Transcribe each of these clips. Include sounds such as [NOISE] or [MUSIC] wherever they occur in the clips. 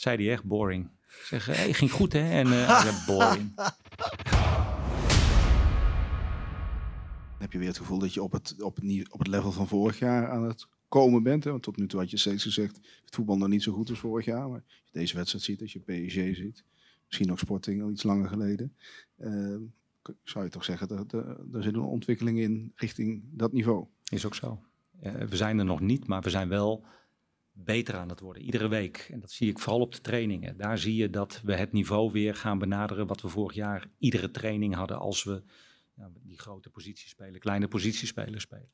zei hij echt boring. Ik zeg, eh, hey, ging goed hè? En uh, boring. [LAUGHS] Heb je weer het gevoel dat je op het, op op het level van vorig jaar aan het komen bent? Hè? Want tot nu toe had je steeds gezegd, het voetbal nog niet zo goed als vorig jaar. Maar als je deze wedstrijd ziet, als je PSG ziet, misschien ook Sporting al iets langer geleden. Ehm, zou je toch zeggen, dat er zitten ontwikkelingen in richting dat niveau. Is ook zo. Eh, we zijn er nog niet, maar we zijn wel beter aan het worden, iedere week. En dat zie ik vooral op de trainingen. Daar zie je dat we het niveau weer gaan benaderen wat we vorig jaar iedere training hadden als we die grote spelen, kleine positiespelers spelen.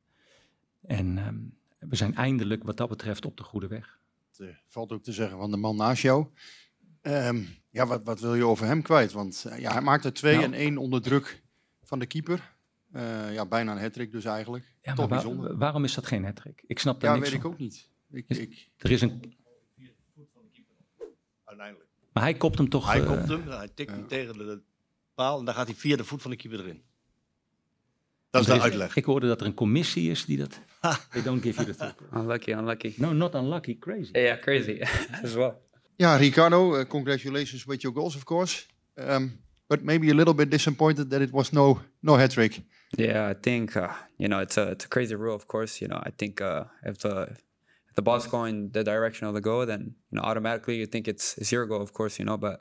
En ehm, we zijn eindelijk wat dat betreft op de goede weg. Eh, valt ook te zeggen van de man naast jou. Ehm, ja, wat, wat, wil je over hem kwijt? Want eh, ja, hij maakte twee nou. en één onder druk van de keeper. Eh, ja, bijna een hattrick dus eigenlijk. Ja, Toch waar, Waarom is dat geen hattrick? Ik snap daar ja, weet ik ook niet. Ik, dus ik, er is een... Uiteindelijk. Maar hij kopt hem toch... Hij eh, kopt hem, hij tikt hem tegen de paal en dan gaat hij via de voet van de keeper erin. Dat is de uitleg. ik hoorde dat er een commissie is die dat... They don't give you the football. [LAUGHS] Unlucky, unlucky. No, not unlucky, crazy. Ja, yeah, crazy [LAUGHS] as well. Yeah, Ricardo, eh, congratulations with your goals, of course. Um, but maybe a little bit disappointed that it was no no hat trick. Yeah, I think uh, you know it's a it's a crazy rule, of course. You know, I think uh, if the the ball's going the direction of the goal, then you know automatically you think it's zero goal, of course, you know. But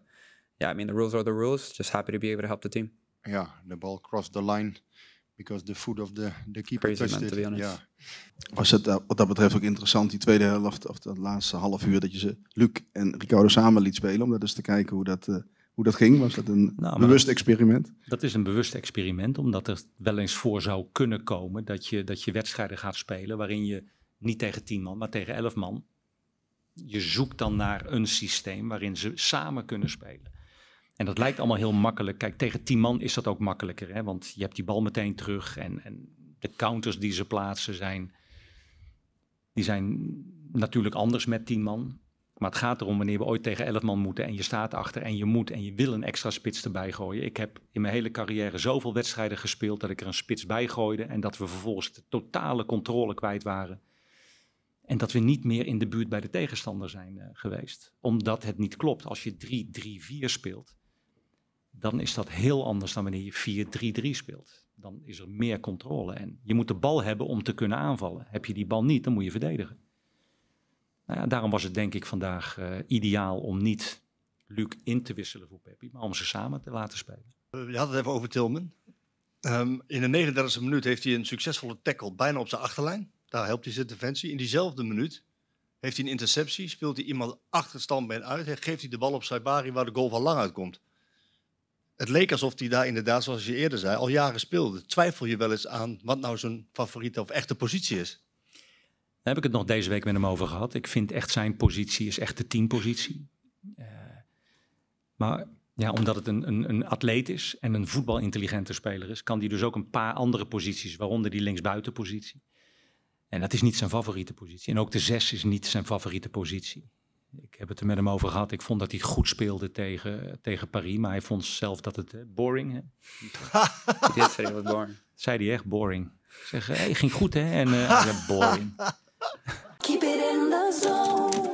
yeah, I mean the rules are the rules. Just happy to be able to help the team. Yeah, the ball crossed the line because the foot of the, the keeper Crazy touched it. yeah. Was het eh, wat dat betreft ook interessant, die tweede helft of dat laatste half uur, dat je ze Luc en Ricardo samen liet spelen, om dat eens dus te kijken hoe dat, eh, hoe dat ging? Was dat een nou, bewust experiment? Dat is een bewust experiment, omdat er wel eens voor zou kunnen komen dat je, dat je wedstrijden gaat spelen waarin je niet tegen tien man, maar tegen elf man. Je zoekt dan naar een systeem waarin ze samen kunnen spelen. En dat lijkt allemaal heel makkelijk. Kijk, tegen tien man is dat ook makkelijker. Hè? Want je hebt die bal meteen terug. En, en de counters die ze plaatsen zijn, die zijn natuurlijk anders met tien man. Maar het gaat erom wanneer we ooit tegen elf man moeten en je staat achter en je moet en je wil een extra spits erbij gooien. Ik heb in mijn hele carrière zoveel wedstrijden gespeeld dat ik er een spits bij gooide en dat we vervolgens de totale controle kwijt waren. En dat we niet meer in de buurt bij de tegenstander zijn eh, geweest. Omdat het niet klopt. Als je 3-3-4 speelt, dan is dat heel anders dan wanneer je 4-3-3 speelt. Dan is er meer controle. En je moet de bal hebben om te kunnen aanvallen. Heb je die bal niet, dan moet je verdedigen. Nou ja, daarom was het denk ik vandaag eh, ideaal om niet Luc in te wisselen voor Peppi, maar om ze samen te laten spelen. Eh, je had het even over Tilman. Ehm, in de 39e minuut heeft hij een succesvolle tackle bijna op zijn achterlijn. Daar helpt hij zijn defensie. In diezelfde minuut heeft hij een interceptie, speelt hij iemand achterstand bij uit en geeft hij de bal op Saibari waar de goal van lang uitkomt. Het leek alsof hij daar inderdaad, zoals je eerder zei, al jaren speelde. Twijfel je wel eens aan wat nou zijn favoriete of echte positie is? Daar heb ik het nog deze week met hem over gehad. Ik vind echt zijn positie is echt de teampositie. Uh, maar ja, omdat het een, een, een atleet is en een voetbalintelligente speler is, kan hij dus ook een paar andere posities, waaronder die linksbuitenpositie. En dat is niet zijn favoriete positie. En ook de zes is niet zijn favoriete positie. Ik heb het er met hem over gehad. Ik vond dat hij goed speelde tegen, tegen Paris. Maar hij vond zelf dat het boring. Hè? Dit [LAUGHS] zei wat boring. Zei hij echt boring. Ik zeg, eh, ging goed hè? En uh, [LAUGHS] boring. Keep it in the zone.